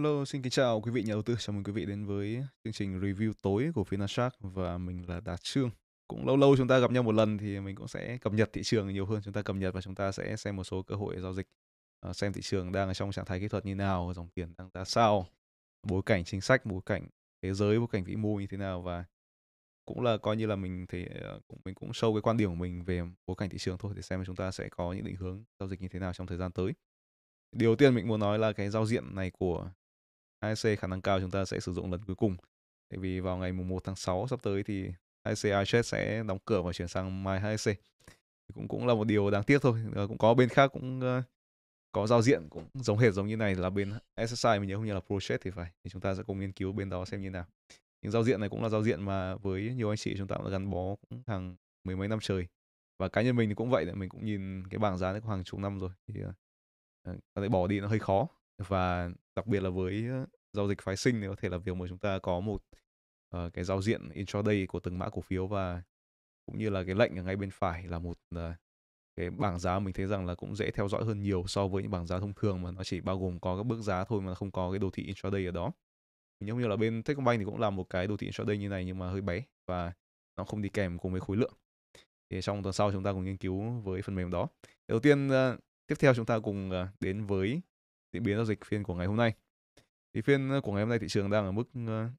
Hello, xin kính chào quý vị nhà đầu tư. Chào mừng quý vị đến với chương trình review tối của Finashark và mình là Đạt Trương. Cũng lâu lâu chúng ta gặp nhau một lần thì mình cũng sẽ cập nhật thị trường nhiều hơn. Chúng ta cập nhật và chúng ta sẽ xem một số cơ hội giao dịch, ờ, xem thị trường đang ở trong trạng thái kỹ thuật như nào, dòng tiền đang ra sao, bối cảnh chính sách, bối cảnh thế giới, bối cảnh vĩ mô như thế nào và cũng là coi như là mình thì ờ, cũng mình cũng sâu cái quan điểm của mình về bối cảnh thị trường thôi để xem chúng ta sẽ có những định hướng giao dịch như thế nào trong thời gian tới. Điều tiên mình muốn nói là cái giao diện này của AEC khả năng cao chúng ta sẽ sử dụng lần cuối cùng. Tại vì vào ngày mùng 1 tháng 6 sắp tới thì AEC iChat sẽ đóng cửa và chuyển sang My AEC. Cũng cũng là một điều đáng tiếc thôi. Ờ, cũng có bên khác cũng ờ, có giao diện cũng giống hệt giống như này là bên SSI mình nhớ không nhớ là project thì phải thì chúng ta sẽ cùng nghiên cứu bên đó xem như nào những giao diện này cũng là giao diện mà với nhiều anh chị chúng ta cũng gắn bó cũng hàng mười mấy năm trời và cá nhân mình thì cũng vậy mình cũng nhìn cái bảng giá này cũng hàng chục năm rồi thì uh, có thể bỏ đi nó hơi khó và đặc biệt là với giao dịch phái sinh thì có thể là việc mà chúng ta có một uh, cái giao diện intraday của từng mã cổ phiếu và cũng như là cái lệnh ở ngay bên phải là một uh, cái bảng giá mình thấy rằng là cũng dễ theo dõi hơn nhiều so với những bảng giá thông thường mà nó chỉ bao gồm có các bước giá thôi mà không có cái đồ thị intraday ở đó nhưng như là bên Techcombank thì cũng là một cái đồ thị intraday như này nhưng mà hơi bé và nó không đi kèm cùng với khối lượng thì trong tuần sau chúng ta cùng nghiên cứu với phần mềm đó đầu tiên uh, tiếp theo chúng ta cùng uh, đến với diễn biến giao dịch phiên của ngày hôm nay. Thì phiên của ngày hôm nay thị trường đang ở mức uh,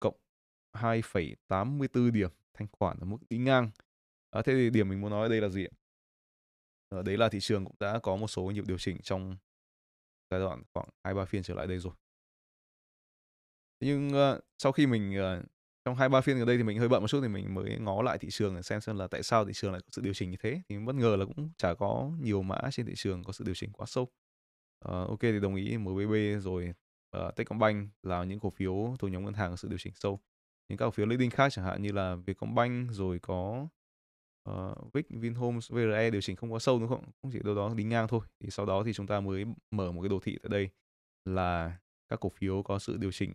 cộng 2,84 điểm, thanh khoản ở mức đi ngang. À, thế thì điểm mình muốn nói ở đây là gì ạ? À, đấy là thị trường cũng đã có một số nhịp điều chỉnh trong giai đoạn khoảng 2-3 phiên trở lại đây rồi. nhưng uh, sau khi mình uh, trong hai ba phiên gần đây thì mình hơi bận một chút thì mình mới ngó lại thị trường để xem xem là tại sao thị trường lại có sự điều chỉnh như thế. Thì bất ngờ là cũng chả có nhiều mã trên thị trường có sự điều chỉnh quá sâu. Ờ, ok thì đồng ý MBB rồi uh, Techcombank là những cổ phiếu thuộc nhóm ngân hàng sự điều chỉnh sâu. Những các cổ phiếu leading khác chẳng hạn như là Vietcombank rồi có uh, Vic, Vinhomes, VRE điều chỉnh không quá sâu đúng không? Cũng chỉ đâu đó đính ngang thôi. Thì sau đó thì chúng ta mới mở một cái đồ thị tại đây là các cổ phiếu có sự điều chỉnh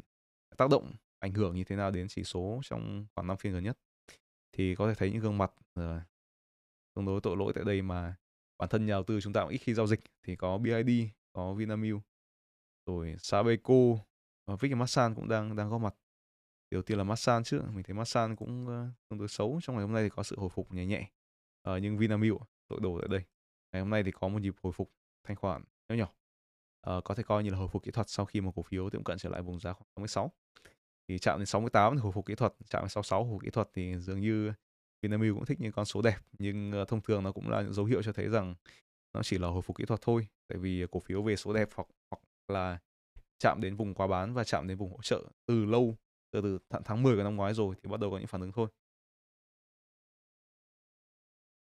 tác động ảnh hưởng như thế nào đến chỉ số trong khoảng năm phiên gần nhất thì có thể thấy những gương mặt tương đối tội lỗi tại đây mà bản thân nhà đầu tư chúng ta cũng ít khi giao dịch thì có BID có Vinamilk rồi Sabeco và ờ, Vicky Masan cũng đang đang góp mặt Đầu tiên là Masan chứ mình thấy Masan cũng ờ, tương đối xấu trong ngày hôm nay thì có sự hồi phục nhẹ nhẹ ờ, nhưng Vinamilk tội đồ tại đây ngày hôm nay thì có một nhịp hồi phục thanh khoản nhỏ nhỏ ờ, có thể coi như là hồi phục kỹ thuật sau khi mà cổ phiếu tiệm cận trở lại vùng giá khoảng 66 thì chạm đến 68 thì hồi phục kỹ thuật chạm đến 66 hồi phục kỹ thuật thì dường như Vinamilk cũng thích những con số đẹp nhưng ờ, thông thường nó cũng là những dấu hiệu cho thấy rằng nó chỉ là hồi phục kỹ thuật thôi tại vì cổ phiếu về số đẹp hoặc hoặc là chạm đến vùng quá bán và chạm đến vùng hỗ trợ từ lâu từ từ tháng 10 của năm ngoái rồi thì bắt đầu có những phản ứng thôi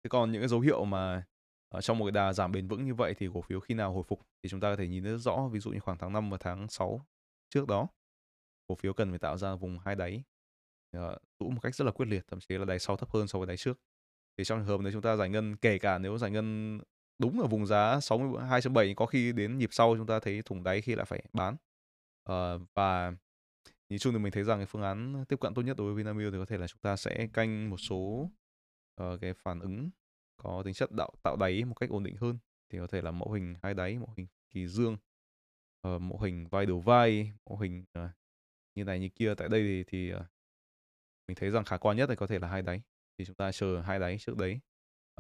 thế còn những cái dấu hiệu mà ở trong một cái đà giảm bền vững như vậy thì cổ phiếu khi nào hồi phục thì chúng ta có thể nhìn rất rõ ví dụ như khoảng tháng 5 và tháng 6 trước đó cổ phiếu cần phải tạo ra vùng hai đáy ờ, tụ một cách rất là quyết liệt thậm chí là đáy sau thấp hơn so với đáy trước thì trong trường hợp nếu chúng ta giải ngân kể cả nếu giải ngân đúng ở vùng giá 60 7 có khi đến nhịp sau chúng ta thấy thủng đáy khi lại phải bán. Uh, và nhìn chung thì mình thấy rằng cái phương án tiếp cận tốt nhất đối với Vinamilk thì có thể là chúng ta sẽ canh một số uh, cái phản ứng có tính chất tạo tạo đáy một cách ổn định hơn thì có thể là mẫu hình hai đáy, mẫu hình kỳ dương, uh, mẫu hình vai đầu vai, mẫu hình uh, như này như kia tại đây thì, thì uh, mình thấy rằng khả quan nhất thì có thể là hai đáy thì chúng ta chờ hai đáy trước đấy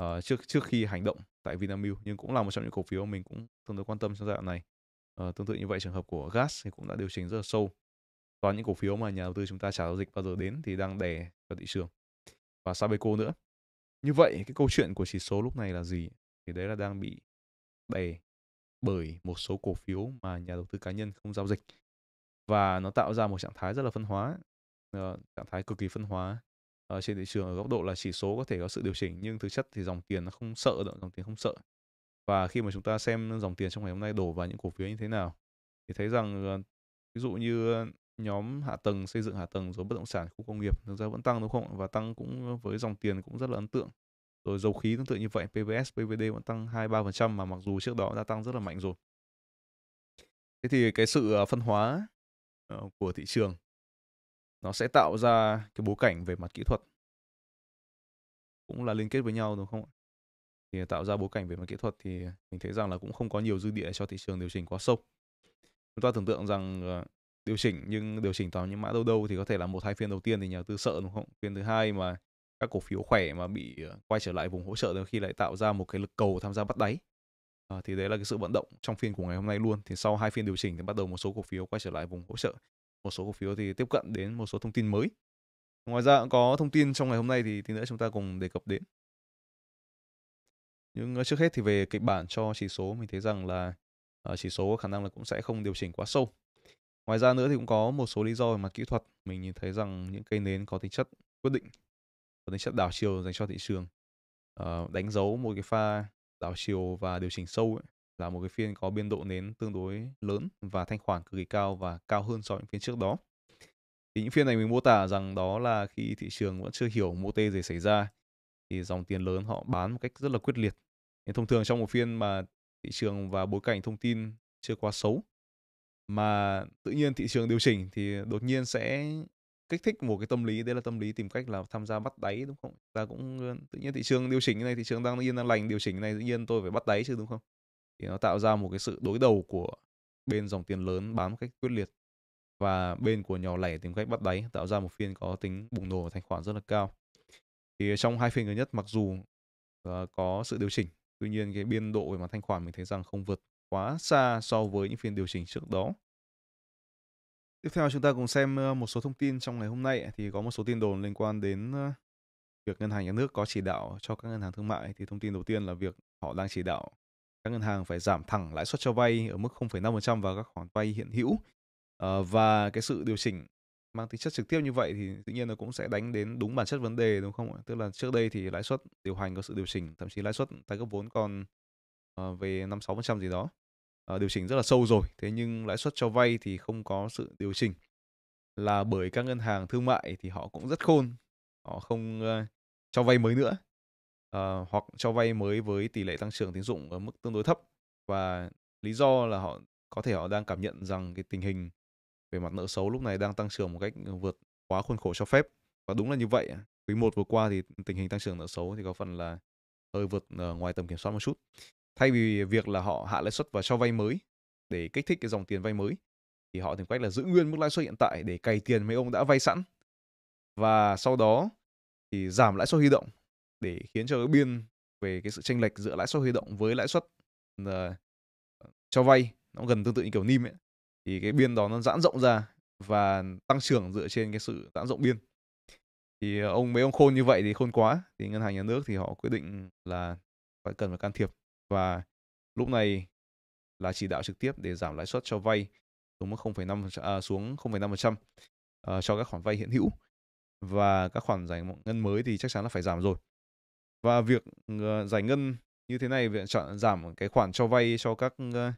uh, trước trước khi hành động tại Vinamilk nhưng cũng là một trong những cổ phiếu mình cũng tương đối quan tâm trong giai đoạn này. Uh, tương tự như vậy trường hợp của gas thì cũng đã điều chỉnh rất là sâu. Toàn những cổ phiếu mà nhà đầu tư chúng ta trả giao dịch bao giờ đến thì đang đè cho thị trường và Sabeco nữa. Như vậy cái câu chuyện của chỉ số lúc này là gì? Thì đấy là đang bị đè bởi một số cổ phiếu mà nhà đầu tư cá nhân không giao dịch và nó tạo ra một trạng thái rất là phân hóa uh, trạng thái cực kỳ phân hóa uh, trên thị trường ở góc độ là chỉ số có thể có sự điều chỉnh nhưng thực chất thì dòng tiền nó không sợ đâu, dòng tiền không sợ. Và khi mà chúng ta xem dòng tiền trong ngày hôm nay đổ vào những cổ phiếu như thế nào thì thấy rằng uh, ví dụ như ờ, nhóm hạ tầng xây dựng hạ tầng rồi bất động sản khu công nghiệp thực ra vẫn tăng đúng không và tăng cũng với dòng tiền cũng rất là ấn tượng rồi dầu khí tương tự như vậy PVS PVD vẫn tăng hai ba phần trăm mà mặc dù trước đó đã tăng rất là mạnh rồi thế thì cái sự ờ, phân hóa của thị trường nó sẽ tạo ra cái bối cảnh về mặt kỹ thuật cũng là liên kết với nhau đúng không ạ thì tạo ra bối cảnh về mặt kỹ thuật thì mình thấy rằng là cũng không có nhiều dư địa cho thị trường điều chỉnh quá sâu chúng ta tưởng tượng rằng ờ, điều chỉnh nhưng điều chỉnh toàn những mã đâu đâu thì có thể là một hai phiên đầu tiên thì nhà đầu tư sợ đúng không phiên thứ hai mà các cổ phiếu khỏe mà bị ờ, quay trở lại vùng hỗ trợ đôi khi lại tạo ra một cái lực cầu tham gia bắt đáy à, thì đấy là cái sự vận động trong phiên của ngày hôm nay luôn thì sau hai phiên điều chỉnh thì bắt đầu một số cổ phiếu quay trở lại vùng hỗ trợ một số cổ phiếu thì tiếp cận đến một số thông tin mới. Ngoài ra cũng có thông tin trong ngày hôm nay thì tí nữa chúng ta cùng đề cập đến. Nhưng ờ, trước hết thì về kịch bản cho chỉ số mình thấy rằng là ờ, chỉ số có khả năng là cũng sẽ không điều chỉnh quá sâu. Ngoài ra nữa thì cũng có một số lý do về mặt kỹ thuật mình nhìn thấy rằng những cây nến có tính chất quyết định, có tính chất đảo chiều dành cho thị trường, ờ, đánh dấu một cái pha đảo chiều và điều chỉnh sâu ấy, là một cái phiên có biên độ nến tương đối lớn và thanh khoản cực kỳ cao và cao hơn so với những phiên trước đó. Thì những phiên này mình mô tả rằng đó là khi thị trường vẫn chưa hiểu mô tê gì xảy ra thì dòng tiền lớn họ bán một cách rất là quyết liệt. Nên thông thường trong một phiên mà thị trường và bối cảnh thông tin chưa quá xấu mà tự nhiên thị trường điều chỉnh thì đột nhiên sẽ kích thích một cái tâm lý đấy là tâm lý tìm cách là tham gia bắt đáy đúng không ta cũng ờ, tự nhiên thị trường điều chỉnh này thị trường đang yên đang lành điều chỉnh này tự nhiên tôi phải bắt đáy chứ đúng không thì nó tạo ra một cái sự đối đầu của bên dòng tiền lớn bám một cách quyết liệt và bên của nhỏ lẻ tìm cách bắt đáy tạo ra một phiên có tính bùng nổ thanh khoản rất là cao thì trong hai phiên gần nhất mặc dù ờ, có sự điều chỉnh tuy nhiên cái biên độ về mặt thanh khoản mình thấy rằng không vượt quá xa so với những phiên điều chỉnh trước đó tiếp theo chúng ta cùng xem một số thông tin trong ngày hôm nay thì có một số tin đồn liên quan đến việc ngân hàng nhà nước có chỉ đạo cho các ngân hàng thương mại thì thông tin đầu tiên là việc họ đang chỉ đạo các ngân hàng phải giảm thẳng lãi suất cho vay ở mức 0,5% vào các khoản vay hiện hữu uh, và cái sự điều chỉnh mang tính chất trực tiếp như vậy thì tự nhiên nó cũng sẽ đánh đến đúng bản chất vấn đề đúng không ạ? Tức là trước đây thì lãi suất điều hành có sự điều chỉnh, thậm chí lãi suất tái cấp vốn còn uh, về 5 6% gì đó. Uh, điều chỉnh rất là sâu rồi, thế nhưng lãi suất cho vay thì không có sự điều chỉnh. Là bởi các ngân hàng thương mại thì họ cũng rất khôn, họ không uh, cho vay mới nữa uh, hoặc cho vay mới với tỷ lệ tăng trưởng tín dụng ở mức tương đối thấp và lý do là họ có thể họ đang cảm nhận rằng cái tình hình về mặt nợ xấu lúc này đang tăng trưởng một cách ừ, vượt quá khuôn khổ cho phép và đúng là như vậy quý một vừa qua thì tình hình tăng trưởng nợ xấu thì có phần là hơi vượt ờ, ngoài tầm kiểm soát một chút thay vì việc là họ hạ lãi suất và cho vay mới để kích thích cái dòng tiền vay mới thì họ tìm cách là giữ nguyên mức lãi suất hiện tại để cày tiền mấy ông đã vay sẵn và sau đó thì giảm lãi suất huy động để khiến cho cái biên về cái sự chênh lệch giữa lãi suất huy động với lãi suất ờ, cho vay nó gần tương tự như kiểu nim ấy thì cái biên đó nó giãn rộng ra và tăng trưởng dựa trên cái sự giãn rộng biên thì ờ, ông mấy ông khôn như vậy thì khôn quá thì ngân hàng nhà nước thì họ quyết định là phải cần phải can thiệp và lúc này là chỉ đạo trực tiếp để giảm lãi suất cho vay xuống mức 0,5 à, xuống 0,5% à, ờ, cho các khoản vay hiện hữu và các khoản giải ngân mới thì chắc chắn là phải giảm rồi và việc ờ, giải ngân như thế này, việc chọn giảm cái khoản cho vay cho các ờ,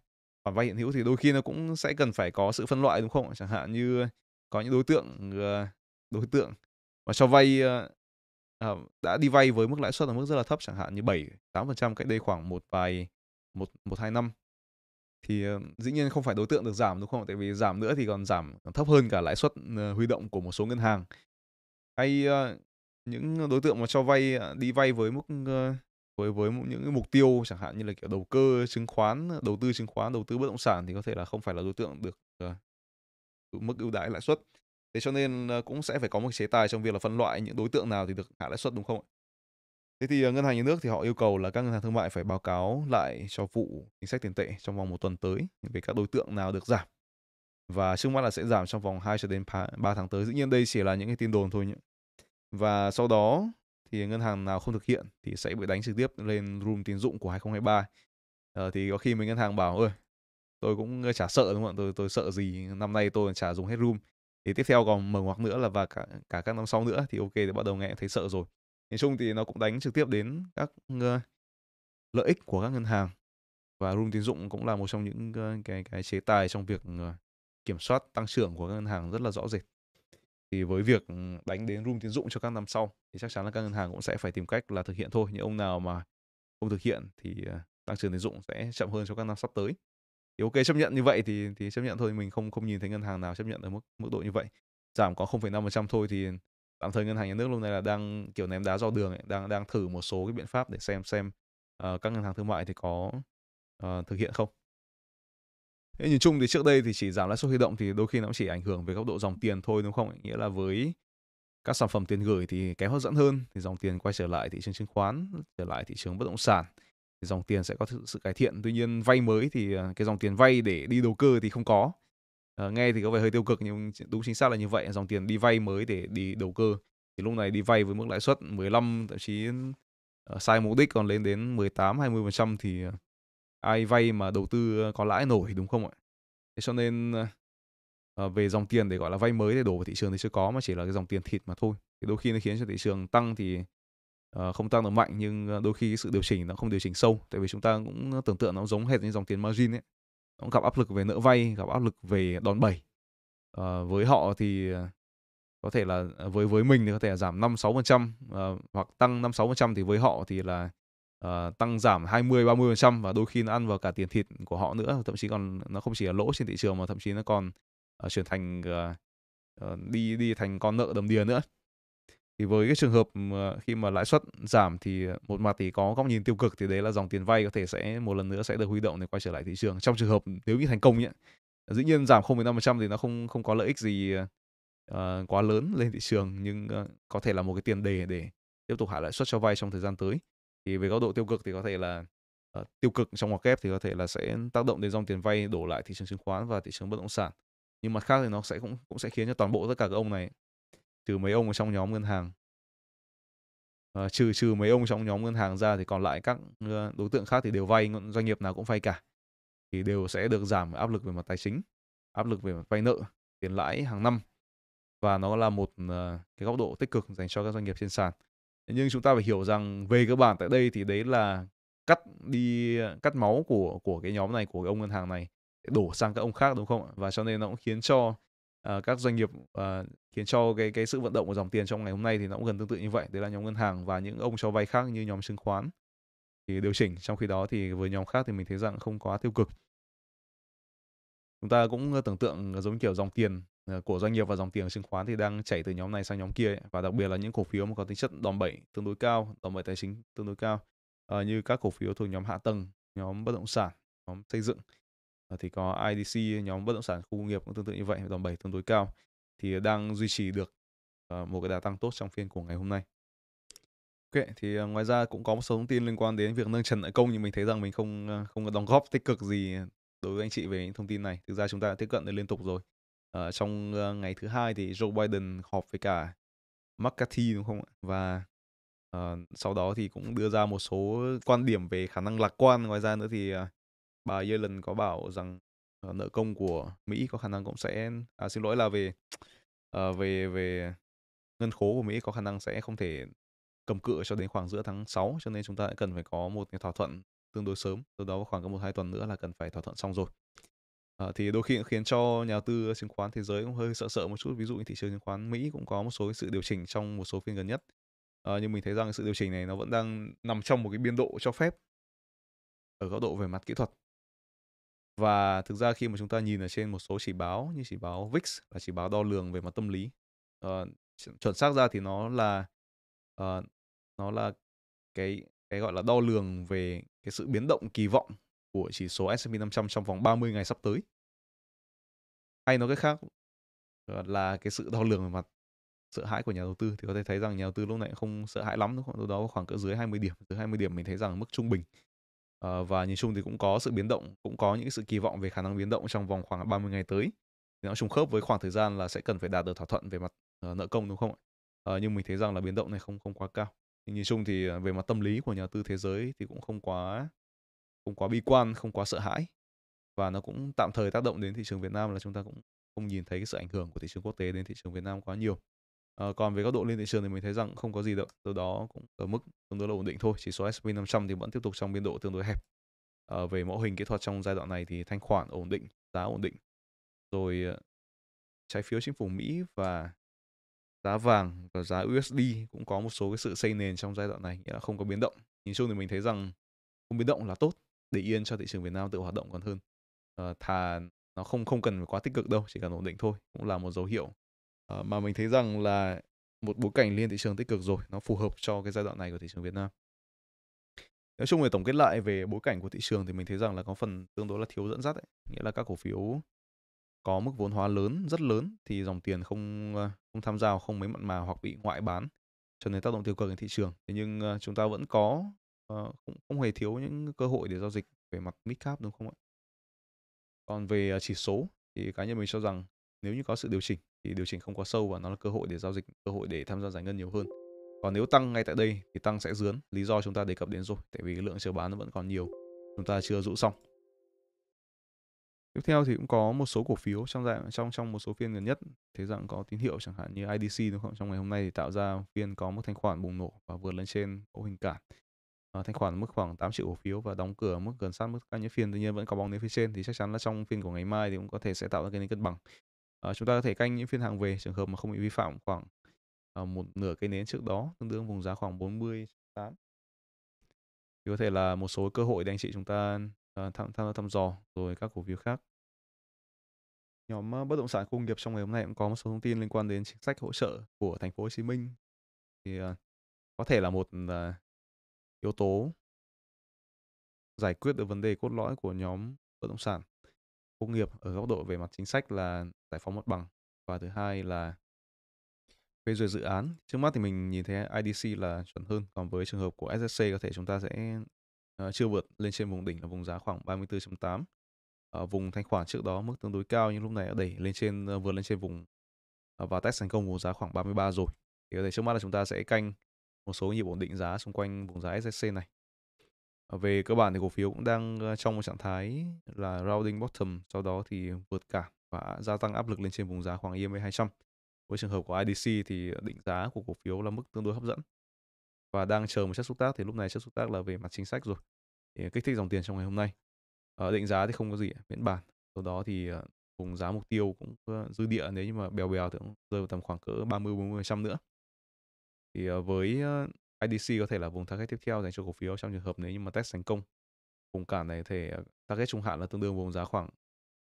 khoản vay hiện hữu thì đôi khi nó cũng sẽ cần phải có sự phân loại đúng không? Chẳng hạn như có những đối tượng ờ, đối tượng mà cho vay đã đi vay với mức lãi suất ở mức rất là thấp chẳng hạn như 7 8% cách đây khoảng một vài một một hai năm thì dĩ nhiên không phải đối tượng được giảm đúng không? Tại vì giảm nữa thì còn giảm còn thấp hơn cả lãi suất huy động của một số ngân hàng. Hay những đối tượng mà cho vay à, đi vay với mức với với những mục tiêu chẳng hạn như là kiểu đầu cơ chứng khoán ờ, đầu tư chứng khoán đầu tư bất động sản thì có thể là không phải là đối tượng được ờ, mức ưu đãi lãi suất thế cho nên ờ, cũng sẽ phải có một chế tài trong việc là phân loại những đối tượng nào thì được hạ lãi suất đúng không ạ thế thì ngân hàng nhà nước thì họ yêu cầu là các ngân hàng thương mại phải báo cáo lại cho vụ chính sách tiền tệ trong vòng một tuần tới về các đối tượng nào được giảm và trước mắt là sẽ giảm trong vòng 2 cho đến 3 tháng tới. Dĩ nhiên đây chỉ là những cái tin đồn thôi nhé. Và sau đó thì ngân hàng nào không thực hiện thì sẽ bị đánh trực tiếp lên room tín dụng của 2023. Ờ, thì có khi mình ngân hàng bảo ơi tôi cũng chả sợ đúng không ạ tôi tôi sợ gì năm nay tôi chả dùng hết room thì tiếp theo còn mở ngoặc nữa là và cả cả các năm sau nữa thì ok thì bắt đầu nghe thấy sợ rồi nói chung thì nó cũng đánh trực tiếp đến các ờ, lợi ích của các ngân hàng và room tín dụng cũng là một trong những ờ, cái cái chế tài trong việc ờ, kiểm soát tăng trưởng của các ngân hàng rất là rõ rệt thì với việc ừ, đánh đến room tín dụng cho các năm sau thì chắc chắn là các ngân hàng cũng sẽ phải tìm cách là thực hiện thôi những ông nào mà không thực hiện thì ờ, tăng trưởng tín dụng sẽ chậm hơn cho các năm sắp tới thì ok chấp nhận như vậy thì thì chấp nhận thôi mình không không nhìn thấy ngân hàng nào chấp nhận ở mức mức độ như vậy giảm có 0,5% thôi thì tạm thời ngân hàng nhà nước lúc này là đang kiểu ném đá do đường ấy, đang đang thử một số cái biện pháp để xem xem uh, các ngân hàng thương mại thì có uh, thực hiện không thế nhìn chung thì trước đây thì chỉ giảm lãi suất huy động thì đôi khi nó chỉ ảnh hưởng về góc độ dòng tiền thôi đúng không nghĩa là với các sản phẩm tiền gửi thì kém hấp dẫn hơn thì dòng tiền quay trở lại thị trường chứng khoán trở lại thị trường bất động sản thì dòng tiền sẽ có sự cải thiện tuy nhiên vay mới thì à, cái dòng tiền vay để đi đầu cơ thì không có à, nghe thì có vẻ hơi tiêu cực nhưng đúng chính xác là như vậy dòng tiền đi vay mới để đi đầu cơ thì lúc này đi vay với mức lãi suất 15 thậm chí ờ, sai mục đích còn lên đến 18 20% thì à, ai vay mà đầu tư có lãi nổi đúng không ạ thế cho nên ờ, ờ, về dòng tiền để gọi là vay mới để đổ vào thị trường thì chưa có mà chỉ là cái dòng tiền thịt mà thôi thì đôi khi nó khiến cho thị trường tăng thì ờ, không tăng được mạnh nhưng đôi khi sự điều chỉnh nó không điều chỉnh sâu tại vì chúng ta cũng tưởng tượng nó giống hệt như dòng tiền margin ấy nó cũng gặp áp lực về nợ vay gặp áp lực về đòn bẩy uh, với họ thì có thể là với với mình thì có thể là giảm sáu phần trăm hoặc tăng năm sáu phần trăm thì với họ thì là uh, tăng giảm 20 30% và đôi khi nó ăn vào cả tiền thịt của họ nữa, thậm chí còn nó không chỉ là lỗ trên thị trường mà thậm chí nó còn uh, chuyển thành uh, đi đi thành con nợ đầm đìa nữa. Thì với cái trường hợp khi mà lãi suất giảm thì một mặt thì có góc nhìn tiêu cực thì đấy là dòng tiền vay có thể sẽ một lần nữa sẽ được huy động để quay trở lại thị trường trong trường hợp nếu như thành công nhé. Dĩ nhiên giảm 0,5% thì nó không không có lợi ích gì uh, quá lớn lên thị trường nhưng uh, có thể là một cái tiền đề để tiếp tục hạ lãi suất cho vay trong thời gian tới thì về góc độ tiêu cực thì có thể là uh, tiêu cực trong ngoặc kép thì có thể là sẽ tác động đến dòng tiền vay đổ lại thị trường chứng khoán và thị trường bất động sản nhưng mặt khác thì nó sẽ cũng cũng sẽ khiến cho toàn bộ tất cả các ông này trừ mấy ông ở trong nhóm ngân hàng uh, trừ trừ mấy ông trong nhóm ngân hàng ra thì còn lại các ờ, đối tượng khác thì đều vay doanh nghiệp nào cũng vay cả thì đều sẽ được giảm áp lực về mặt tài chính áp lực về mặt vay nợ tiền lãi hàng năm và nó là một uh, cái góc độ tích cực dành cho các doanh nghiệp trên sàn nhưng chúng ta phải hiểu rằng về cơ bản tại đây thì đấy là cắt đi cắt máu của của cái nhóm này của cái ông ngân hàng này đổ sang các ông khác đúng không và cho nên nó cũng khiến cho uh, các doanh nghiệp uh, khiến cho cái cái sự vận động của dòng tiền trong ngày hôm nay thì nó cũng gần tương tự như vậy đấy là nhóm ngân hàng và những ông cho vay khác như nhóm chứng khoán thì điều chỉnh trong khi đó thì với nhóm khác thì mình thấy rằng không quá tiêu cực chúng ta cũng ờ, tưởng tượng giống kiểu dòng tiền Ờ, của doanh nghiệp và dòng tiền chứng khoán thì đang chảy từ nhóm này sang nhóm kia ấy. và đặc biệt là những cổ phiếu mà có tính chất đòn bẩy tương đối cao, đòn bẩy tài chính tương đối cao ờ, như các cổ phiếu thuộc nhóm hạ tầng, nhóm bất động sản, nhóm xây dựng ờ, thì có IDC nhóm bất động sản khu công nghiệp cũng tương tự như vậy đòn bẩy tương đối cao thì đang duy trì được ờ, một cái đà tăng tốt trong phiên của ngày hôm nay. Ok, thì ờ, ngoài ra cũng có một số thông tin liên quan đến việc nâng trần nợ công nhưng mình thấy rằng mình không không có đóng góp tích cực gì đối với anh chị về những thông tin này. Thực ra chúng ta đã tiếp cận được liên tục rồi. Ờ, trong ờ, ngày thứ hai thì Joe Biden họp với cả McCarthy đúng không ạ? Và ờ, sau đó thì cũng đưa ra một số quan điểm về khả năng lạc quan. Ngoài ra nữa thì ờ, bà Yellen có bảo rằng ờ, nợ công của Mỹ có khả năng cũng sẽ à, xin lỗi là về ờ, về về ngân khố của Mỹ có khả năng sẽ không thể cầm cự cho đến khoảng giữa tháng 6 cho nên chúng ta cần phải có một cái thỏa thuận tương đối sớm. Từ đó khoảng có một hai tuần nữa là cần phải thỏa thuận xong rồi. Ờ, thì đôi khi cũng khiến cho nhà đầu tư chứng khoán thế giới cũng hơi sợ sợ một chút. Ví dụ như thị trường chứng khoán Mỹ cũng có một số cái sự điều chỉnh trong một số phiên gần nhất. Ờ, nhưng mình thấy rằng sự điều chỉnh này nó vẫn đang nằm trong một cái biên độ cho phép ở góc độ về mặt kỹ thuật. Và thực ra khi mà chúng ta nhìn ở trên một số chỉ báo như chỉ báo VIX là chỉ báo đo lường về mặt tâm lý. Ờ, chuẩn xác ra thì nó là uh, nó là cái cái gọi là đo lường về cái sự biến động kỳ vọng của chỉ số S&P 500 trong vòng 30 ngày sắp tới. Hay nói cái khác ờ, là cái sự đo lường về mặt sợ hãi của nhà đầu tư thì có thể thấy rằng nhà đầu tư lúc này không sợ hãi lắm đúng không? đâu đó khoảng cỡ dưới 20 điểm dưới 20 điểm mình thấy rằng mức trung bình à, và nhìn chung thì cũng có sự biến động cũng có những sự kỳ vọng về khả năng biến động trong vòng khoảng 30 ngày tới thì nó trùng khớp với khoảng thời gian là sẽ cần phải đạt được thỏa thuận về mặt ờ, nợ công đúng không ạ à, nhưng mình thấy rằng là biến động này không không quá cao nhìn chung thì về mặt tâm lý của nhà đầu tư thế giới thì cũng không quá không quá bi quan không quá sợ hãi và nó cũng tạm thời tác động đến thị trường Việt Nam là chúng ta cũng không nhìn thấy cái sự ảnh hưởng của thị trường quốc tế đến thị trường Việt Nam quá nhiều à, còn về góc độ lên thị trường thì mình thấy rằng không có gì đâu từ đó cũng ở mức tương đối là ổn định thôi chỉ số S&P 500 thì vẫn tiếp tục trong biên độ tương đối hẹp à, về mẫu hình kỹ thuật trong giai đoạn này thì thanh khoản ổn định giá ổn định rồi ờ, trái phiếu chính phủ Mỹ và giá vàng và giá USD cũng có một số cái sự xây nền trong giai đoạn này nghĩa là không có biến động nhìn chung thì mình thấy rằng không biến động là tốt để yên cho thị trường Việt Nam tự hoạt động còn hơn uh, thà nó không không cần phải quá tích cực đâu chỉ cần ổn định thôi cũng là một dấu hiệu uh, mà mình thấy rằng là một bối cảnh liên thị trường tích cực rồi nó phù hợp cho cái giai đoạn này của thị trường Việt Nam nói chung về tổng kết lại về bối cảnh của thị trường thì mình thấy rằng là có phần tương đối là thiếu dẫn dắt ấy. nghĩa là các cổ phiếu có mức vốn hóa lớn rất lớn thì dòng tiền không ờ, không tham gia không mấy mặn mà hoặc bị ngoại bán cho nên tác động tiêu cực đến thị trường thế nhưng chúng ta vẫn có Ờ, cũng không hề thiếu những cơ hội để giao dịch về mặt midcap đúng không ạ? Còn về à, chỉ số thì cá nhân mình cho rằng nếu như có sự điều chỉnh thì điều chỉnh không quá sâu và nó là cơ hội để giao dịch, cơ hội để tham gia giải ngân nhiều hơn. Còn nếu tăng ngay tại đây thì tăng sẽ dướn, lý do chúng ta đề cập đến rồi, tại vì cái lượng chờ bán nó vẫn còn nhiều, chúng ta chưa rũ xong. Tiếp theo thì cũng có một số cổ phiếu trong dạng trong trong một số phiên gần nhất thế rằng có tín hiệu chẳng hạn như IDC đúng không? Trong ngày hôm nay thì tạo ra phiên có một thanh khoản bùng nổ và vượt lên trên mẫu hình cản ờ, thanh khoản mức khoảng 8 triệu cổ phiếu và đóng cửa mức gần sát mức cao nhất phiên. Tuy nhiên vẫn có bóng đến phía trên thì chắc chắn là trong phiên của ngày mai thì cũng có thể sẽ tạo ra cái nến cân bằng. Ờ, chúng ta có thể canh những phiên hàng về trường hợp mà không bị vi phạm khoảng uh, một nửa cây nến trước đó tương đương vùng giá khoảng 48 thì có thể là một số cơ hội để anh chị chúng ta uh, tham tham thăm dò rồi các cổ phiếu khác nhóm ờ, bất động sản công nghiệp trong ngày hôm nay cũng có một số thông tin liên quan đến chính sách hỗ trợ của thành phố Hồ Chí Minh thì uh, có thể là một uh, yếu tố giải quyết được vấn đề cốt lõi của nhóm bất động sản công nghiệp ở góc độ về mặt chính sách là giải phóng mặt bằng và thứ hai là phê duyệt dự án trước mắt thì mình nhìn thấy IDC là chuẩn hơn còn với trường hợp của SSC có thể chúng ta sẽ ờ, chưa vượt lên trên vùng đỉnh là vùng giá khoảng 34.8 ở uh, vùng thanh khoản trước đó mức tương đối cao nhưng lúc này đã đẩy lên trên ờ, vượt lên trên vùng ờ, và test thành công vùng giá khoảng 33 rồi thì có thể trước mắt là chúng ta sẽ canh một số nhịp ổn định giá xung quanh vùng giá SSC này. Ờ, về cơ bản thì cổ phiếu cũng đang ờ, trong một trạng thái là rounding bottom, sau đó thì vượt cả và gia tăng áp lực lên trên vùng giá khoảng EMA 200. Với trường hợp của IDC thì định giá của cổ phiếu là mức tương đối hấp dẫn và đang chờ một chất xúc tác thì lúc này chất xúc tác là về mặt chính sách rồi để kích thích dòng tiền trong ngày hôm nay. Ở ờ, định giá thì không có gì miễn bản. Sau đó thì vùng giá mục tiêu cũng dư địa nếu như mà bèo bèo thì cũng rơi vào tầm khoảng cỡ 30 40% nữa. Thì, ờ, với, IDC có thể là vùng target tiếp theo dành cho cổ phiếu trong trường hợp nếu như mà test thành công. Vùng cản này thể, ờ, target trung hạn là tương đương vùng giá khoảng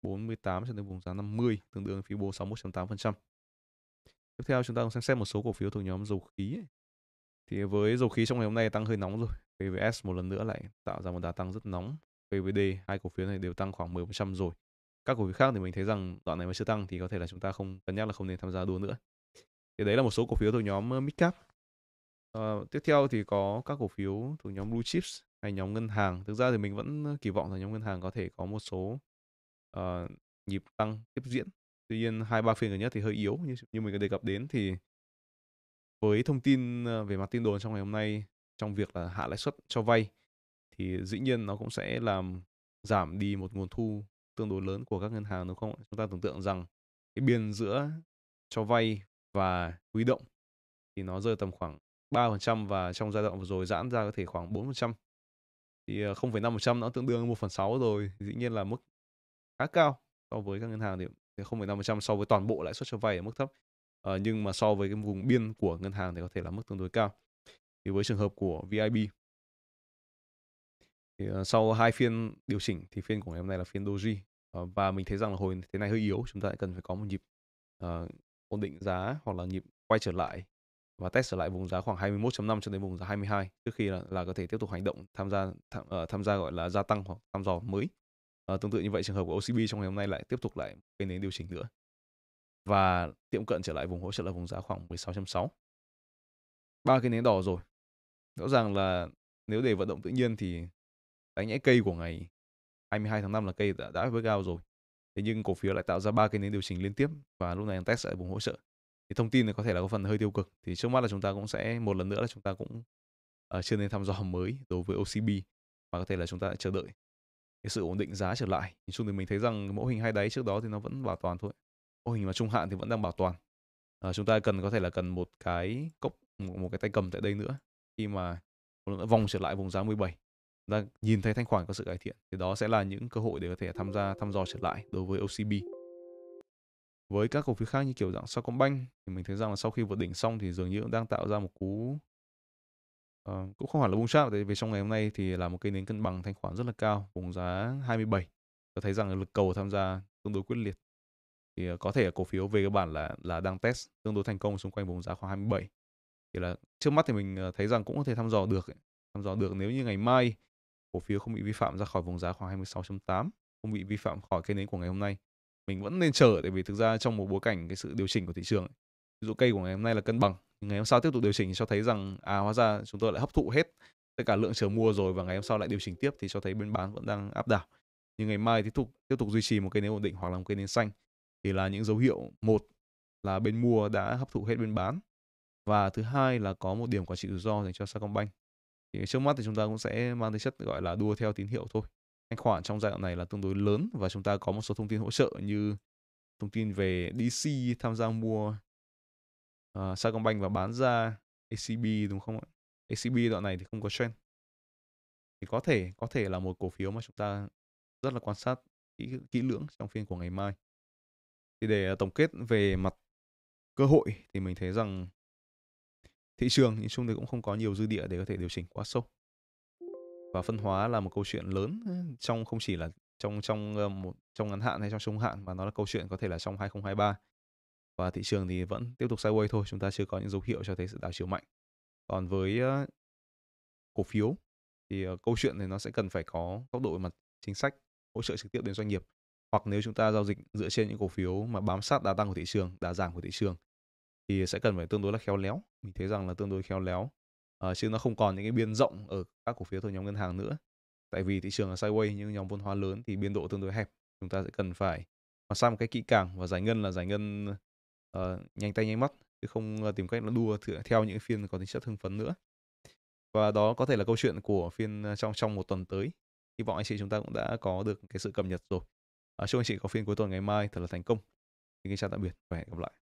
48 cho đến vùng giá 50, tương đương Fibo 61.8%. Tiếp theo chúng ta cùng xem xét một số cổ phiếu thuộc nhóm dầu khí ấy. Thì với dầu khí trong ngày hôm nay tăng hơi nóng rồi. PVS một lần nữa lại tạo ra một đà tăng rất nóng. PVD, hai cổ phiếu này đều tăng khoảng 10% rồi. Các cổ phiếu khác thì mình thấy rằng đoạn này mà chưa tăng thì có thể là chúng ta không cân nhắc là không nên tham gia đua nữa. Thì đấy là một số cổ phiếu thuộc nhóm midcap. Ờ, tiếp theo thì có các cổ phiếu thuộc nhóm Blue Chips hay nhóm ngân hàng. Thực ra thì mình vẫn kỳ vọng là nhóm ngân hàng có thể có một số ờ, nhịp tăng tiếp diễn. Tuy nhiên hai ba phiên gần nhất thì hơi yếu như như mình có đề cập đến thì với thông tin về mặt tin đồn trong ngày hôm nay trong việc là hạ lãi suất cho vay thì dĩ nhiên nó cũng sẽ làm giảm đi một nguồn thu tương đối lớn của các ngân hàng đúng không? Chúng ta tưởng tượng rằng cái biên giữa cho vay và huy động thì nó rơi tầm khoảng 3% và trong giai đoạn vừa rồi giãn ra có thể khoảng 4%. Thì 0,5% ờ, nó tương đương 1 phần 6 rồi, dĩ nhiên là mức khá cao so với các ngân hàng thì, thì 0,5% so với toàn bộ lãi suất cho vay ở mức thấp. À, nhưng mà so với cái vùng biên của ngân hàng thì có thể là mức tương đối cao. Thì với trường hợp của VIB thì ờ, sau hai phiên điều chỉnh thì phiên của ngày hôm nay là phiên Doji và mình thấy rằng là hồi thế này hơi yếu chúng ta cần phải có một nhịp uh, ổn định giá hoặc là nhịp quay trở lại và test trở lại vùng giá khoảng 21.5 cho đến vùng giá 22 trước khi là, là có thể tiếp tục hành động tham gia tham, uh, ờ, tham gia gọi là gia tăng hoặc thăm dò mới. Uh, tương tự như vậy trường hợp của OCB trong ngày hôm nay lại tiếp tục lại cái nến điều chỉnh nữa và tiệm cận trở lại vùng hỗ trợ là vùng giá khoảng 16.6. Ba cái nến đỏ rồi. Rõ ràng là nếu để vận động tự nhiên thì đánh nhẽ cây của ngày 22 tháng 5 là cây đã, đã với cao rồi. Thế nhưng cổ phiếu lại tạo ra ba cái nến điều chỉnh liên tiếp và lúc này test lại vùng hỗ trợ cái thông tin này có thể là có phần hơi tiêu cực thì trước mắt là chúng ta cũng sẽ một lần nữa là chúng ta cũng uh, chưa nên thăm dò mới đối với OCB và có thể là chúng ta chờ đợi cái sự ổn định giá trở lại nhìn chung thì mình thấy rằng mẫu hình hai đáy trước đó thì nó vẫn bảo toàn thôi mẫu hình mà trung hạn thì vẫn đang bảo toàn uh, chúng ta cần có thể là cần một cái cốc một, một cái tay cầm tại đây nữa khi mà vòng trở lại vùng giá 17 chúng ta nhìn thấy thanh khoản có sự cải thiện thì đó sẽ là những cơ hội để có thể tham gia thăm dò trở lại đối với OCB với các cổ phiếu khác như kiểu dạng Sacombank thì mình thấy rằng là sau khi vượt đỉnh xong thì dường như cũng đang tạo ra một cú uh, cũng không hẳn là bung sáp tại vì trong ngày hôm nay thì là một cây nến cân bằng thanh khoản rất là cao vùng giá 27 tôi thấy rằng là lực cầu tham gia tương đối quyết liệt thì ờ, có thể cổ phiếu về cơ bản là là đang test tương đối thành công xung quanh vùng giá khoảng 27 thì là trước mắt thì mình ờ, thấy rằng cũng có thể thăm dò được thăm dò được nếu như ngày mai cổ phiếu không bị vi phạm ra khỏi vùng giá khoảng 26.8 không bị vi phạm khỏi cây nến của ngày hôm nay mình vẫn nên chờ tại vì thực ra trong một bối cảnh cái sự điều chỉnh của thị trường ví dụ cây của ngày hôm nay là cân bằng ngày hôm sau tiếp tục điều chỉnh cho thấy rằng à hóa ra chúng tôi lại hấp thụ hết tất cả lượng chờ mua rồi và ngày hôm sau lại điều chỉnh tiếp thì cho thấy bên bán vẫn đang áp đảo nhưng ngày mai tiếp tục tiếp tục duy trì một cây nến ổn định hoặc là một cây nến xanh thì là những dấu hiệu một là bên mua đã hấp thụ hết bên bán và thứ hai là có một điểm quản trị rủi ro dành cho Sacombank thì trước mắt thì chúng ta cũng sẽ mang tính chất gọi là đua theo tín hiệu thôi thanh khoản trong giai đoạn này là tương đối lớn và chúng ta có một số thông tin hỗ trợ như thông tin về DC tham gia mua uh, Sacombank và bán ra ACB đúng không ạ? ACB đoạn này thì không có trend. Thì có thể có thể là một cổ phiếu mà chúng ta rất là quan sát kỹ, kỹ lưỡng trong phiên của ngày mai. Thì để ờ, tổng kết về mặt cơ hội thì mình thấy rằng thị trường nhìn chung thì cũng không có nhiều dư địa để có thể điều chỉnh quá sâu và phân hóa là một câu chuyện lớn ừ, trong không chỉ là trong trong ờ, một trong ngắn hạn hay trong trung hạn mà nó là câu chuyện có thể là trong 2023 và thị trường thì vẫn tiếp tục sideways thôi chúng ta chưa có những dấu hiệu cho thấy sự đảo chiều mạnh còn với ờ, cổ phiếu thì ờ, câu chuyện này nó sẽ cần phải có góc độ về mặt chính sách hỗ trợ trực tiếp đến doanh nghiệp hoặc nếu chúng ta giao dịch dựa trên những cổ phiếu mà bám sát đà tăng của thị trường đà giảm của thị trường thì sẽ cần phải tương đối là khéo léo mình thấy rằng là tương đối khéo léo Ờ, chứ nó không còn những cái biên rộng ở các cổ phiếu thuộc nhóm ngân hàng nữa tại vì thị trường là sideways nhưng nhóm vốn hóa lớn thì biên độ tương đối hẹp chúng ta sẽ cần phải quan sát một cách kỹ càng và giải ngân là giải ngân uh, nhanh tay nhanh mắt chứ không ờ, tìm cách nó đua theo những phiên có tính chất hưng phấn nữa và đó có thể là câu chuyện của phiên trong trong một tuần tới hy vọng anh chị chúng ta cũng đã có được cái sự cập nhật rồi à, chúc anh chị có phiên cuối tuần ngày mai thật là thành công xin kính chào tạm biệt và hẹn gặp lại